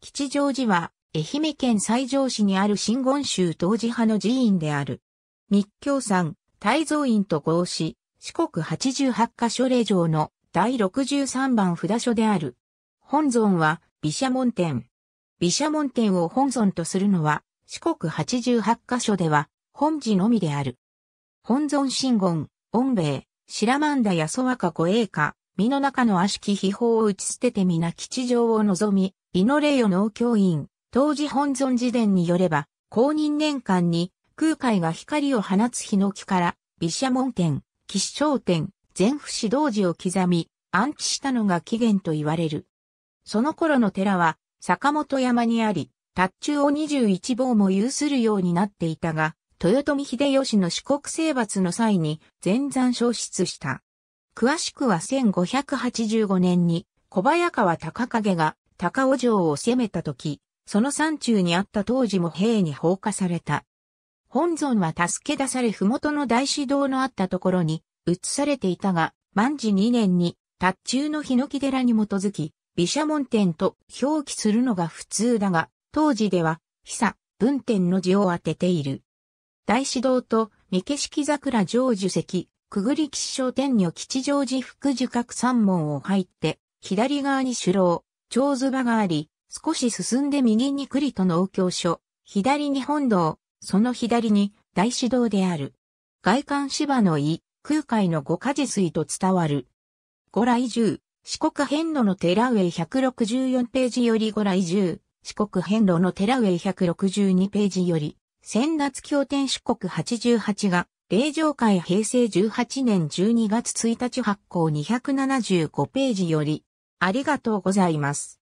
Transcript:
吉祥寺は、愛媛県西条市にある真言宗当時派の寺院である。密教山、大蔵院と合祀、四国八十八箇所霊場の第六十三番札所である。本尊は、毘沙門天。毘沙門天を本尊とするのは、四国八十八箇所では、本寺のみである。本尊真言、音兵衛、白万田安若護栄家、身の中の悪しき秘宝を打ち捨てて皆吉祥を望み、イノレヨ農教院、当時本尊寺伝によれば、公認年間に空海が光を放つヒノキから、毘沙門天、吉祥店、天、全不死同時を刻み、安置したのが起源と言われる。その頃の寺は、坂本山にあり、達中を21坊も有するようになっていたが、豊臣秀吉の四国征伐の際に全山消失した。詳しくは1585年に小早川隆景が高尾城を攻めた時、その山中にあった当時も兵に放火された。本尊は助け出され麓の大師堂のあったところに移されていたが、万事2年に、達中の檜寺に基づき、毘沙門天と表記するのが普通だが、当時では、久、文天の字を当てている。大師堂と、三景式桜城樹石、くぐり吉祥天女吉祥寺福樹閣三門を入って、左側に首楼、長図場があり、少し進んで右に栗と農協所、左に本堂、その左に大師堂である。外観芝の井、空海の五果水と伝わる。五来十、四国遍路の寺上164ページより五来十、四国遍路の寺上162ページより、先夏経典四国88が、霊場会平成18年12月1日発行275ページより、ありがとうございます。